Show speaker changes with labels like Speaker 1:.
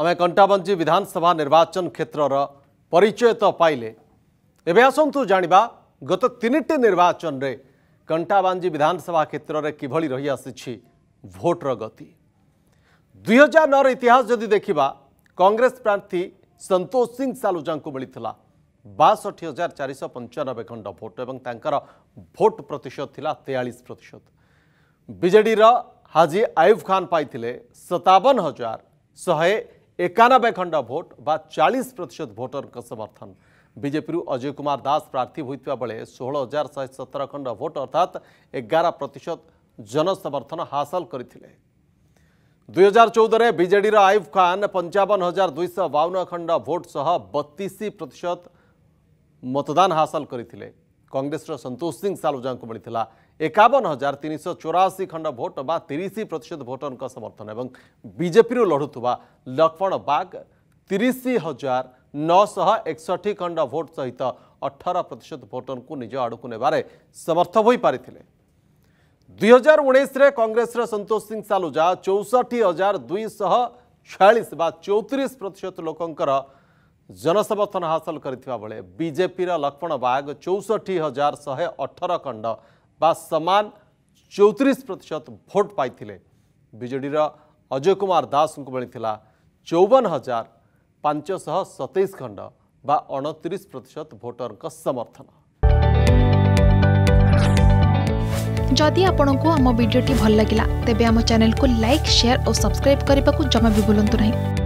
Speaker 1: आम कंटाबंजी विधानसभा निर्वाचन क्षेत्र परिचय तो पाइले एवं आसतु जाणवा गत तीन निर्वाचन में कंटाबांजी विधानसभा क्षेत्र में किभली रही आसी भोट्र गति दुई हजार नौ रतिहास जदि देखा कांग्रेस प्रार्थी संतोष सिंह सालुजा को मिलता बासठ हजार चार शौ पंचानबे खंड भोट और भोट प्रतिशत थी तेयालीस प्रतिशत बजेडी हाजी आयुब खान पाई सतावन हजार शहे एकानबे खंड भोट बा चालीस प्रतिशत भोटर समर्थन बीजेपी अजय कुमार दास प्रार्थी होता बेले षोह हजार शहे सतर खंड भोट अर्थात एगार प्रतिशत जन समर्थन हासल कर दुई हजार चौदह विजेडर आयुब खान पंचावन हजार दुई बावन खंड भोट सह बतीश प्रतिशत मतदान हासल करते କଂଗ୍ରେସର ସନ୍ତୋଷ ସିଂ ସାଲୁଜାଙ୍କୁ ମିଳିଥିଲା ଏକାବନ ହଜାର ତିନିଶହ ଚଉରାଅଶୀ ଖଣ୍ଡ ଭୋଟ ବା ତିରିଶ ପ୍ରତିଶତ ଭୋଟରଙ୍କ ସମର୍ଥନ ଏବଂ ବିଜେପିରୁ ଲଢ଼ୁଥିବା ଲକ୍ଷ୍ମଣ ବାଗ୍ ତିରିଶ ହଜାର ନଅଶହ ଏକଷଠି ଖଣ୍ଡ ଭୋଟ ସହିତ ଅଠର ପ୍ରତିଶତ ଭୋଟରଙ୍କୁ ନିଜ ଆଡ଼କୁ ନେବାରେ ସମର୍ଥ ହୋଇପାରିଥିଲେ ଦୁଇ ହଜାର ଉଣେଇଶରେ କଂଗ୍ରେସର ସନ୍ତୋଷ ସିଂ ସାଲୁଜା ଚଉଷଠି ହଜାର ଦୁଇଶହ ଛୟାଳିଶ ବା ଚଉତିରିଶ ପ୍ରତିଶତ ଲୋକଙ୍କର जनसमर्थन हासिल गरिबे विजेपि र लक्ष्मण बाग चौसठी हजार शहे अठर खण्ड ବା ସମାନ ଚଉତିରିଶ ପ୍ରତିଶତ ଭୋଟ୍ ପାଇଥିଲେ ବିଜେଡ଼ିର ଅଜୟ କୁମାର ଦାସଙ୍କୁ ମିଳିଥିଲା ଚଉବନ ହଜାର ପାଞ୍ଚଶହ ସତେଇଶ ଖଣ୍ଡ ବା ଅଣତିରିଶ ପ୍ରତିଶତ ଭୋଟରଙ୍କ ସମର୍ଥନ
Speaker 2: ଯଦି ଆପଣଙ୍କୁ ଆମ ଭିଡ଼ିଓଟି ଭଲ ଲାଗିଲା ତେବେ ଆମ ଚ୍ୟାନେଲକୁ ଲାଇକ୍ ସେୟାର ଓ ସବସ୍କ୍ରାଇବ୍ କରିବାକୁ ଜମା ବି ଭୁଲନ୍ତୁ ନାହିଁ